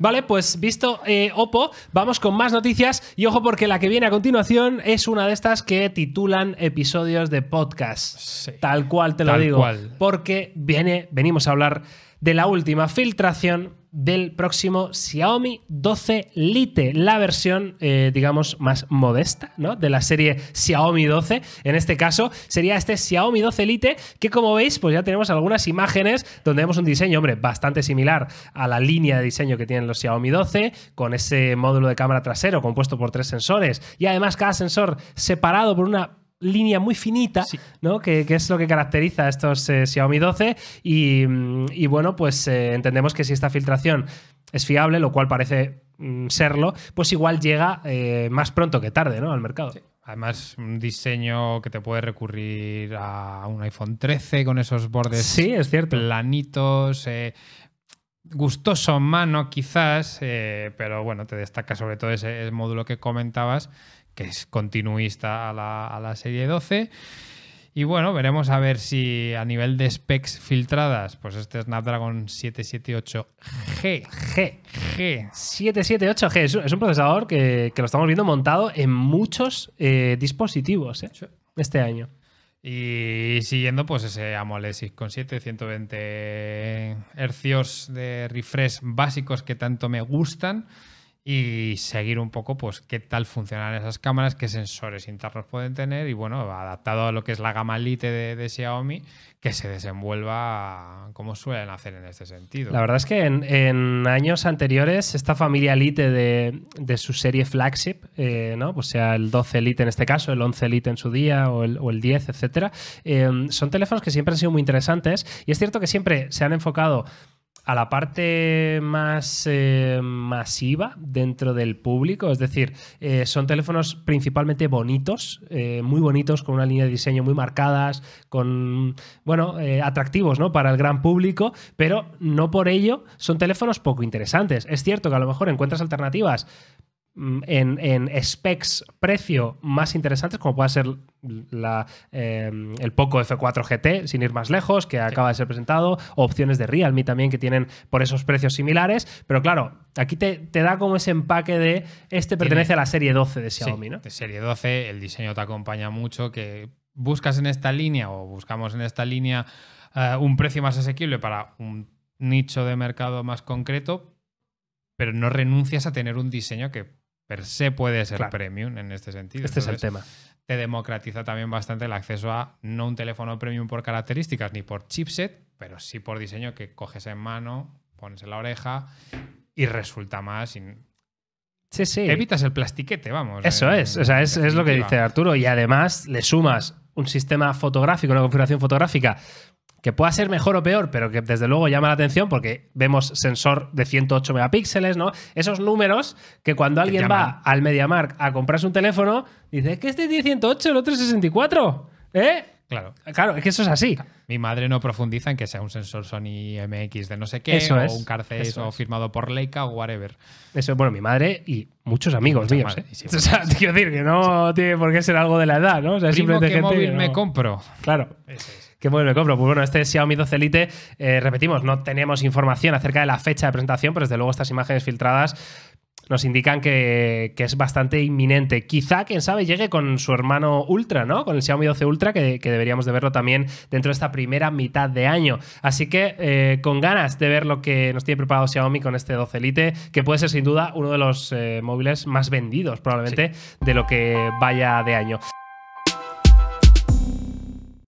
Vale, pues visto Opo, eh, Oppo, vamos con más noticias y ojo porque la que viene a continuación es una de estas que titulan episodios de podcast. tal cual te lo digo. Cual. Porque viene, venimos a hablar de la última filtración del próximo Xiaomi 12 Lite, la versión, eh, digamos, más modesta ¿no? de la serie Xiaomi 12. En este caso, sería este Xiaomi 12 Lite, que como veis, pues ya tenemos algunas imágenes donde vemos un diseño, hombre, bastante similar a la línea de diseño que tienen los Xiaomi 12, con ese módulo de cámara trasero compuesto por tres sensores y además cada sensor separado por una línea muy finita, ¿no? Que, es lo que caracteriza a estos eh, Xiaomi 12. Y, bueno, pues eh, entendemos que si esta filtración es fiable, lo cual parece mm, serlo, pues igual llega eh, más pronto que tarde, ¿no? Al mercado. Además, un diseño que te puede recurrir a un iPhone 13 con esos bordes sí, es cierto. planitos gustoso mano quizás, pero bueno, te destaca sobre todo ese módulo que comentabas que es continuista a la, serie 12. Y bueno, veremos a ver si a nivel de specs filtradas, pues este Snapdragon 778G. G. G. 778G. Es un, procesador que, lo estamos viendo montado en muchos eh, dispositivos eh, este año. Y siguiendo, pues ese AMOLED con 7, 120 hercios de refresh básicos que tanto me gustan y seguir un poco pues qué tal funcionan esas cámaras, qué sensores internos pueden tener y bueno, adaptado a lo que es la gama Lite de, Xiaomi, que se desenvuelva como suelen hacer en este sentido. La verdad es que en, años anteriores esta familia Lite de, su serie flagship, eh, ¿no? pues sea, el 12 Lite en este caso, el 11 Lite en su día o el, 10, etcétera, eh, son teléfonos que siempre han sido muy interesantes y es cierto que siempre se han enfocado a la parte más eh, masiva dentro del público. Es decir, eh, son teléfonos principalmente bonitos, eh, muy bonitos, con una línea de diseño muy marcadas, con, bueno, atractivos ¿no? para el gran público, pero no por ello son teléfonos poco interesantes. Es cierto que a lo mejor encuentras alternativas Mm, en, en, specs precio más interesantes, como pueda ser la, em, el Poco F4 GT, sin ir más lejos, que acaba de ser presentado, opciones de Realme también que tienen por esos precios similares. Pero claro, aquí te, da como ese empaque de este pertenece a la serie 12 de Xiaomi, serie 12, el diseño te acompaña mucho, que buscas en esta línea o buscamos en esta línea eh, un precio más asequible para un nicho de mercado más concreto, pero no renuncias a tener un diseño que per se puede ser premium en este sentido. Este es el tema. Te democratiza también bastante el acceso a no un teléfono premium por características ni por chipset, pero sí por diseño que coges en mano, pones en la oreja y resulta más. Sí, sí. evitas el plastiquete, vamos. Eso es, o sea, es, es lo que dice Arturo. Y además le sumas un sistema fotográfico, una configuración fotográfica que pueda ser mejor o peor, pero que desde luego llama la atención porque vemos sensor de 108 megapíxeles, ¿no? Esos números que cuando alguien va al MediaMark a comprarse un teléfono, dice, es que este tiene 108, el otro es 64, ¿eh? Claro. Claro, es que eso es así. Mi madre no profundiza en que sea un sensor Sony MX de no sé qué, o un Carcés o firmado por Leica o whatever. Eso, bueno, mi madre y muchos amigos míos. ¿eh? o sea, quiero decir que no tiene por qué ser algo de la edad, ¿no? O sea, Primo, simplemente gente móvil me compro? Claro. Eso es. ¿Qué móvil me compro? Pues bueno, este Xiaomi 12 Elite, eh, repetimos, no tenemos información acerca de la fecha de presentación, pero desde luego estas imágenes filtradas nos indican que, es bastante inminente. Quizá, quién sabe, llegue con su hermano Ultra, ¿no? Con el Xiaomi 12 Ultra, que, deberíamos de verlo también dentro de esta primera mitad de año. Así que eh, con ganas de ver lo que nos tiene preparado Xiaomi con este 12 Elite, que puede ser sin duda uno de los eh, móviles más vendidos probablemente de lo que vaya de año.